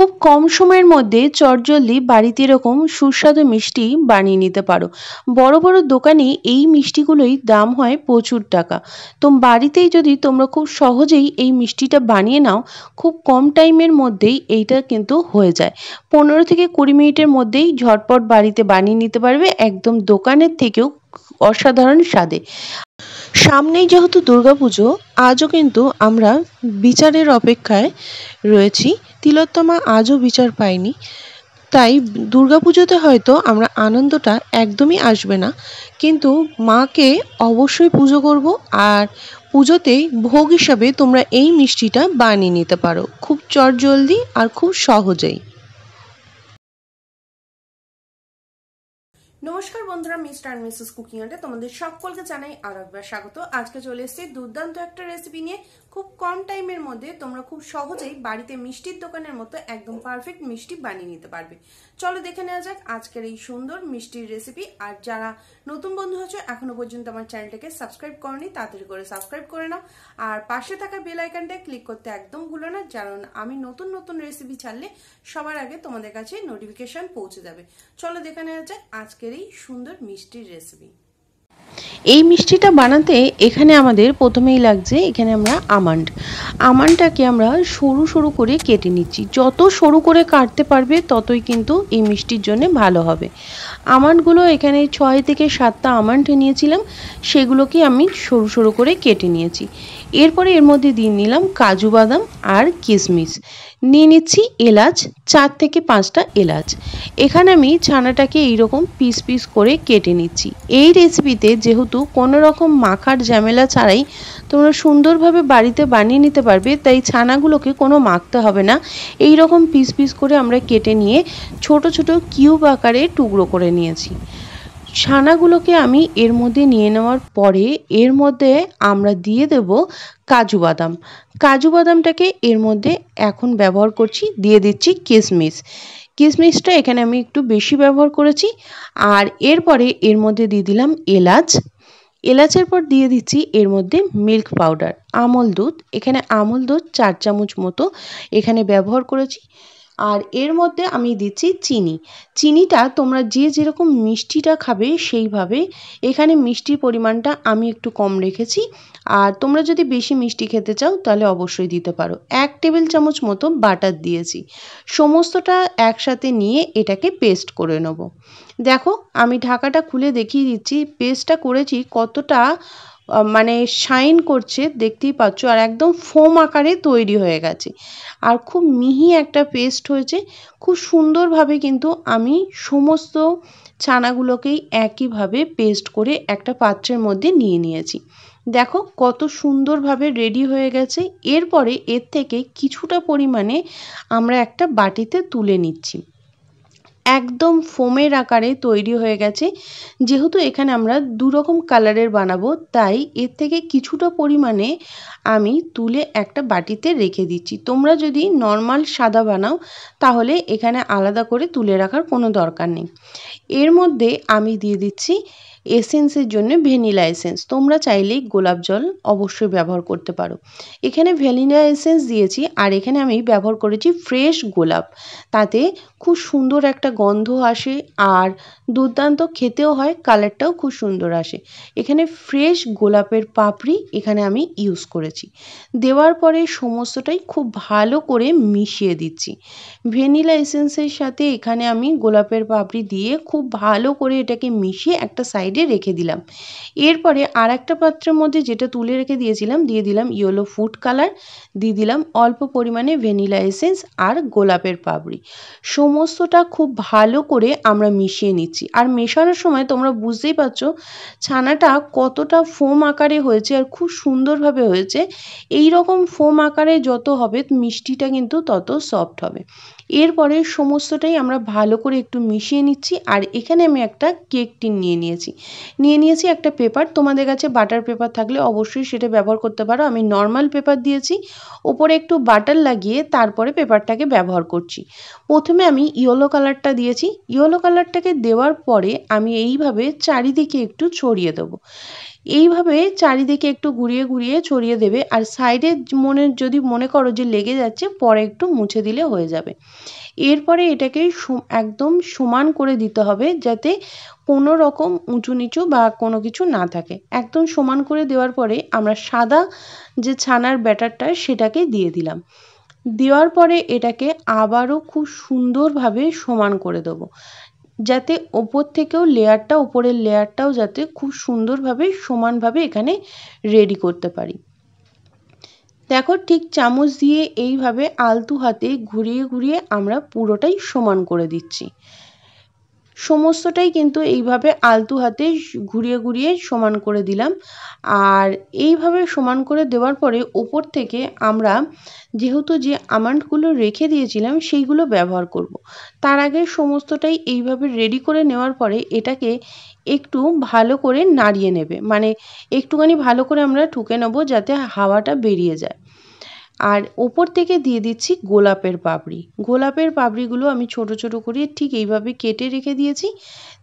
খুব কম সময়ের মধ্যে চটজলদি বাড়িতে এরকম সুস্বাদু মিষ্টি বানিয়ে নিতে পারো বড় বড় দোকানে এই মিষ্টিগুলোই দাম হয় প্রচুর টাকা তো বাড়িতেই যদি তোমরা খুব সহজেই এই মিষ্টিটা বানিয়ে নাও খুব কম টাইমের মধ্যেই এইটা কিন্তু হয়ে যায় পনেরো থেকে কুড়ি মিনিটের মধ্যেই ঝটপট বাড়িতে বানিয়ে নিতে পারবে একদম দোকানের থেকেও অসাধারণ স্বাদে সামনেই যেহেতু দুর্গাপুজো আজও কিন্তু আমরা বিচারের অপেক্ষায় রয়েছি তিলোত্তমা আজও বিচার পায়নি তাই দুর্গাপুজোতে হয়তো আমরা আনন্দটা একদমই আসবে না কিন্তু মাকে অবশ্যই পুজো করব আর পুজোতে ভোগ হিসাবে তোমরা এই মিষ্টিটা বানিয়ে নিতে পারো খুব চটজলদি আর খুব সহজেই নমস্কার বন্ধুরা মিস্টার অ্যান্ড মিসেস কুকিং আর্টে তোমাদের সকলকে জানাই আরো একবার স্বাগত আজকে চলে এসেছি দুর্দান্ত একটা রেসিপি নিয়ে খুব কম টাইমের মধ্যে তোমরা খুব সহজেই বাড়িতে মিষ্টির দোকানের মতো একদম পারফেক্ট মিষ্টি বানিয়ে নিতে পারবে চলো দেখে নেওয়া যাক আজকের এই সুন্দর মিষ্টির রেসিপি আর যারা নতুন বন্ধু হচ্ছে এখনো পর্যন্ত আমার চ্যানেলটাকে সাবস্ক্রাইব করনি তাড়াতাড়ি করে সাবস্ক্রাইব করে নাও আর পাশে থাকা বেল আইকনটা ক্লিক করতে একদম ভুলো না কারণ আমি নতুন নতুন রেসিপি ছাড়লে সবার আগে তোমাদের কাছে নোটিফিকেশন পৌঁছে যাবে চলো নেওয়া যাক আজকের এই সুন্দর মিষ্টির রেসিপি এই মিষ্টিটা বানাতে এখানে আমাদের প্রথমেই লাগছে এখানে আমরা আমান্ড আমান্ডটাকে আমরা সরু সরু করে কেটে নিচ্ছি যত সরু করে কাটতে পারবে ততই কিন্তু এই মিষ্টির জন্য ভালো হবে আমান্ডগুলো এখানে ছয় থেকে সাতটা আমান্ড নিয়েছিলাম সেগুলোকে আমি সরু সরু করে কেটে নিয়েছি এরপরে এর মধ্যে দিয়ে নিলাম কাজু বাদাম আর কিশমিশ নিয়ে নিচ্ছি এলাচ চার থেকে পাঁচটা এলাচ এখানে আমি ছানাটাকে এইরকম পিস পিস করে কেটে নিচ্ছি এই রেসিপিতে যেহেতু কোনো রকম মাখার ঝামেলা ছাড়াই তোমরা সুন্দরভাবে বাড়িতে বানিয়ে নিতে পারবে তাই ছানাগুলোকে কোনো মাখতে হবে না এই রকম পিস পিস করে আমরা কেটে নিয়ে ছোট ছোট কিউব আকারে টুকরো করে নিয়েছি ছানাগুলোকে আমি এর মধ্যে নিয়ে নেওয়ার পরে এর মধ্যে আমরা দিয়ে দেব কাজু বাদাম কাজু বাদামটাকে এর মধ্যে এখন ব্যবহার করছি দিয়ে দিচ্ছি কিশমিশ কিশমিশটা এখানে আমি একটু বেশি ব্যবহার করেছি আর এরপরে এর মধ্যে দিয়ে দিলাম এলাচ এলাচের পর দিয়ে দিচ্ছি এর মধ্যে মিল্ক পাউডার আমল দুধ এখানে আমল দুধ চার চামচ মতো এখানে ব্যবহার করেছি আর এর মধ্যে আমি দিচ্ছি চিনি চিনিটা তোমরা যে যেরকম মিষ্টিটা খাবে সেইভাবে এখানে মিষ্টির পরিমাণটা আমি একটু কম রেখেছি আর তোমরা যদি বেশি মিষ্টি খেতে চাও তাহলে অবশ্যই দিতে পারো এক টেবিল চামচ মতো বাটার দিয়েছি সমস্তটা একসাথে নিয়ে এটাকে পেস্ট করে নেব দেখো আমি ঢাকাটা খুলে দেখিয়ে দিচ্ছি পেস্টটা করেছি কতটা মানে শাইন করছে দেখতেই পাচ্ছ আর একদম ফোম আকারে তৈরি হয়ে গেছে আর খুব মিহি একটা পেস্ট হয়েছে খুব সুন্দরভাবে কিন্তু আমি সমস্ত ছানাগুলোকেই একইভাবে পেস্ট করে একটা পাত্রের মধ্যে নিয়ে নিয়েছি দেখো কত সুন্দরভাবে রেডি হয়ে গেছে এরপরে এর থেকে কিছুটা পরিমাণে আমরা একটা বাটিতে তুলে নিচ্ছি একদম ফোমের আকারে তৈরি হয়ে গেছে যেহেতু এখানে আমরা দুরকম কালারের বানাবো তাই এর থেকে কিছুটা পরিমাণে আমি তুলে একটা বাটিতে রেখে দিচ্ছি তোমরা যদি নর্মাল সাদা বানাও তাহলে এখানে আলাদা করে তুলে রাখার কোনো দরকার নেই এর মধ্যে আমি দিয়ে দিচ্ছি এসেন্সের জন্য ভ্যানিলা এসেন্স তোমরা চাইলেই গোলাপ জল অবশ্যই ব্যবহার করতে পারো এখানে ভ্যানিলা এসেন্স দিয়েছি আর এখানে আমি ব্যবহার করেছি ফ্রেশ গোলাপ তাতে খুব সুন্দর একটা গন্ধ আসে আর দুর্দান্ত খেতেও হয় কালারটাও খুব সুন্দর আসে এখানে ফ্রেশ গোলাপের পাপড়ি এখানে আমি ইউজ করেছি দেওয়ার পরে সমস্তটাই খুব ভালো করে মিশিয়ে দিচ্ছি ভ্যানিলা এসেন্সের সাথে এখানে আমি গোলাপের পাপড়ি দিয়ে খুব ভালো করে এটাকে মিশিয়ে একটা সাইডে রেখে দিলাম এরপরে আর একটা পাত্রের মধ্যে যেটা তুলে রেখে দিয়েছিলাম দিয়ে দিলাম ইয়েলো ফুড কালার দিয়ে দিলাম অল্প পরিমাণে ভ্যানিলা এসেন্স আর গোলাপের পাপড়ি সমস্তটা খুব ভালো করে আমরা মিশিয়ে নিচ্ছি আর মেশানোর সময় তোমরা বুঝতেই পারছো ছানাটা কতটা ফোম আকারে হয়েছে আর খুব সুন্দরভাবে হয়েছে এই রকম ফোম আকারে যত হবে মিষ্টিটা কিন্তু তত সফট হবে এরপরে সমস্তটাই আমরা ভালো করে একটু মিশিয়ে নিচ্ছি আর এখানে আমি একটা কেক টিন নিয়ে নিয়েছি নিয়ে নিয়েছি একটা পেপার তোমাদের কাছে বাটার পেপার থাকলে অবশ্যই সেটা ব্যবহার করতে পারো আমি নর্মাল পেপার দিয়েছি ওপরে একটু বাটার লাগিয়ে তারপরে পেপারটাকে ব্যবহার করছি প্রথমে আমি আমি ইয়েলো কালারটা দিয়েছি ইয়েলো কালারটাকে দেওয়ার পরে আমি এইভাবে চারিদিকে একটু ছড়িয়ে দেবো এইভাবে চারিদিকে একটু ঘুরিয়ে ঘুরিয়ে ছড়িয়ে দেবে আর সাইডে মনে যদি মনে করো যে লেগে যাচ্ছে পরে একটু মুছে দিলে হয়ে যাবে এরপরে এটাকে একদম সমান করে দিতে হবে যাতে কোনো রকম উঁচু নিচু বা কোনো কিছু না থাকে একদম সমান করে দেওয়ার পরে আমরা সাদা যে ছানার ব্যাটারটা সেটাকে দিয়ে দিলাম দেওয়ার পরে এটাকে আবারও খুব সুন্দরভাবে সমান করে দেবো যাতে ওপর থেকেও লেয়ারটা ওপরের লেয়ারটাও যাতে খুব সুন্দরভাবে সমানভাবে এখানে রেডি করতে পারি দেখো ঠিক চামচ দিয়ে এইভাবে আলতু হাতে ঘুরিয়ে ঘুরিয়ে আমরা পুরোটাই সমান করে দিচ্ছি সমস্তটাই কিন্তু এইভাবে আলতু হাতে ঘুরিয়ে ঘুরিয়ে সমান করে দিলাম আর এইভাবে সমান করে দেওয়ার পরে ওপর থেকে আমরা যেহেতু যে আমান্ডগুলো রেখে দিয়েছিলাম সেইগুলো ব্যবহার করব। তার আগে সমস্তটাই এইভাবে রেডি করে নেওয়ার পরে এটাকে একটু ভালো করে নাড়িয়ে নেবে মানে একটুখানি ভালো করে আমরা ঠুকে নেব যাতে হাওয়াটা বেরিয়ে যায় আর ওপর থেকে দিয়ে দিচ্ছি গোলাপের পাপড়ি গোলাপের পাপড়িগুলো আমি ছোট ছোট করে ঠিক এইভাবে কেটে রেখে দিয়েছি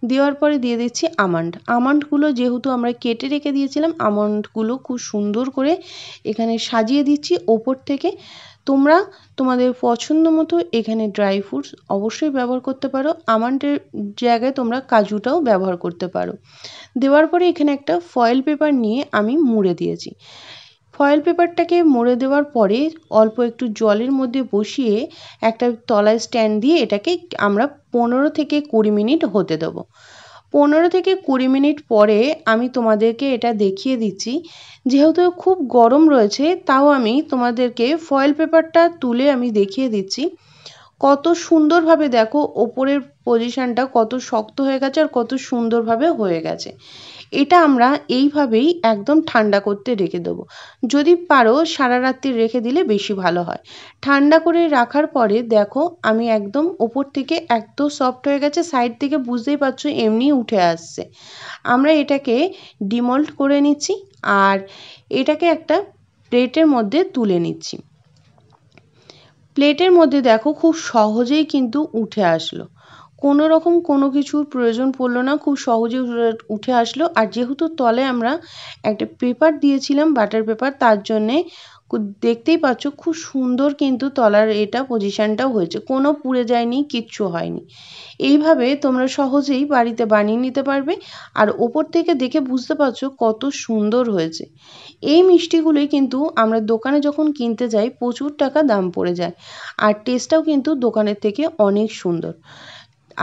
দেওয়ার পরে দিয়ে দিচ্ছি আমন্ড আমন্ডগুলো যেহেতু আমরা কেটে রেখে দিয়েছিলাম আমন্ডগুলো খুব সুন্দর করে এখানে সাজিয়ে দিচ্ছি ওপর থেকে তোমরা তোমাদের পছন্দ মতো এখানে ড্রাই ফ্রুটস অবশ্যই ব্যবহার করতে পারো আমন্ডের জায়গায় তোমরা কাজুটাও ব্যবহার করতে পারো দেওয়ার পরে এখানে একটা ফয়েল পেপার নিয়ে আমি মুড়ে দিয়েছি ফয়েল পেপারটাকে মুড়ে দেওয়ার পরে অল্প একটু জলের মধ্যে বসিয়ে একটা তলায় স্ট্যান্ড দিয়ে এটাকে আমরা পনেরো থেকে কুড়ি মিনিট হতে দেবো পনেরো থেকে কুড়ি মিনিট পরে আমি তোমাদেরকে এটা দেখিয়ে দিচ্ছি যেহেতু খুব গরম রয়েছে তাও আমি তোমাদেরকে ফয়েল পেপারটা তুলে আমি দেখিয়ে দিচ্ছি কত সুন্দরভাবে দেখো ওপরের পজিশানটা কত শক্ত হয়ে গেছে আর কত সুন্দরভাবে হয়ে গেছে এটা আমরা এইভাবেই একদম ঠান্ডা করতে রেখে দেবো যদি পারো সারা রাত্রি রেখে দিলে বেশি ভালো হয় ঠান্ডা করে রাখার পরে দেখো আমি একদম ওপর থেকে এত সফট হয়ে গেছে সাইড থেকে বুঝতেই পারছো এমনি উঠে আসছে আমরা এটাকে ডিমল্ট করে নিচ্ছি আর এটাকে একটা প্লেটের মধ্যে তুলে নিচ্ছি প্লেটের মধ্যে দেখো খুব সহজেই কিন্তু উঠে আসলো কোনো রকম কোনো কিছুর প্রয়োজন পড়লো না খুব সহজে উঠে আসলো আর যেহেতু তলে আমরা একটা পেপার দিয়েছিলাম বাটার পেপার তার জন্যে দেখতেই পাচ্ছ খুব সুন্দর কিন্তু তলার এটা পজিশানটাও হয়েছে কোনো পুড়ে যায়নি কিচ্ছু হয়নি এইভাবে তোমরা সহজেই বাড়িতে বানিয়ে নিতে পারবে আর ওপর থেকে দেখে বুঝতে পারছো কত সুন্দর হয়েছে এই মিষ্টিগুলোই কিন্তু আমরা দোকানে যখন কিনতে যাই প্রচুর টাকা দাম পড়ে যায় আর টেস্টটাও কিন্তু দোকানের থেকে অনেক সুন্দর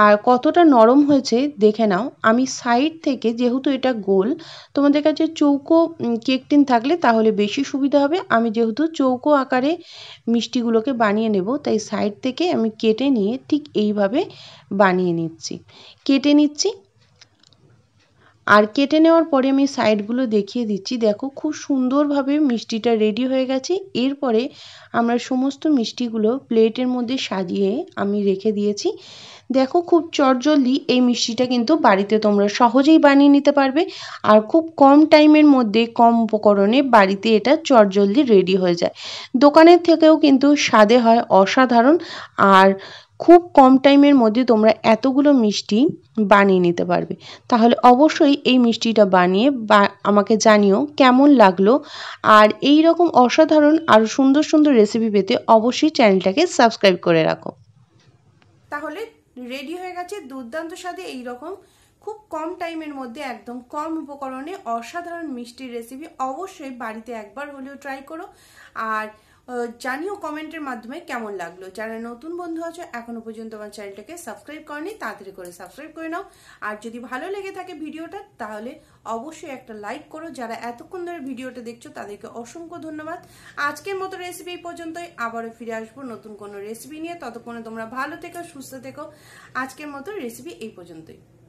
আর কতটা নরম হয়েছে দেখে নাও আমি সাইড থেকে যেহেতু এটা গোল তোমাদের কাছে চৌকো কেক টিন থাকলে তাহলে বেশি সুবিধা হবে আমি যেহেতু চৌকো আকারে মিষ্টিগুলোকে বানিয়ে নেব তাই সাইড থেকে আমি কেটে নিয়ে ঠিক এইভাবে বানিয়ে নিচ্ছি কেটে নিচ্ছি আর কেটে নেওয়ার পরে আমি সাইডগুলো দেখিয়ে দিচ্ছি দেখো খুব সুন্দরভাবে মিষ্টিটা রেডি হয়ে গেছে এরপরে আমরা সমস্ত মিষ্টিগুলো প্লেটের মধ্যে সাজিয়ে আমি রেখে দিয়েছি দেখো খুব চটজলদি এই মিষ্টিটা কিন্তু বাড়িতে তোমরা সহজেই বানিয়ে নিতে পারবে আর খুব কম টাইমের মধ্যে কম উপকরণে বাড়িতে এটা চটজলদি রেডি হয়ে যায় দোকানের থেকেও কিন্তু স্বাদে হয় অসাধারণ আর খুব কম টাইমের মধ্যে তোমরা এতগুলো মিষ্টি বানিয়ে নিতে পারবে তাহলে অবশ্যই এই মিষ্টিটা বানিয়ে আমাকে জানিও কেমন লাগলো আর এই রকম অসাধারণ আর সুন্দর সুন্দর রেসিপি পেতে অবশ্যই চ্যানেলটাকে সাবস্ক্রাইব করে রাখো তাহলে রেডি হয়ে গেছে দুর্দান্ত স্বাদে এই রকম খুব কম টাইমের মধ্যে একদম কম উপকরণে অসাধারণ মিষ্টির রেসিপি অবশ্যই বাড়িতে একবার হলেও ট্রাই করো আর জানিও কমেন্টের মাধ্যমে কেমন লাগলো যারা নতুন বন্ধু আছো এখনো পর্যন্ত আমার চ্যানেলটাকে সাবস্ক্রাইব করনি তাড়াতাড়ি করে সাবস্ক্রাইব করে নাও আর যদি ভালো লেগে থাকে ভিডিওটা তাহলে অবশ্যই একটা লাইক করো যারা এতক্ষণ ধরে ভিডিওটা দেখছো তাদেরকে অসংখ্য ধন্যবাদ আজকের মতো রেসিপি এই পর্যন্তই আবারও ফিরে আসবো নতুন কোনো রেসিপি নিয়ে ততক্ষণে তোমরা ভালো থেকো সুস্থ থেকো আজকের মতো রেসিপি এই পর্যন্তই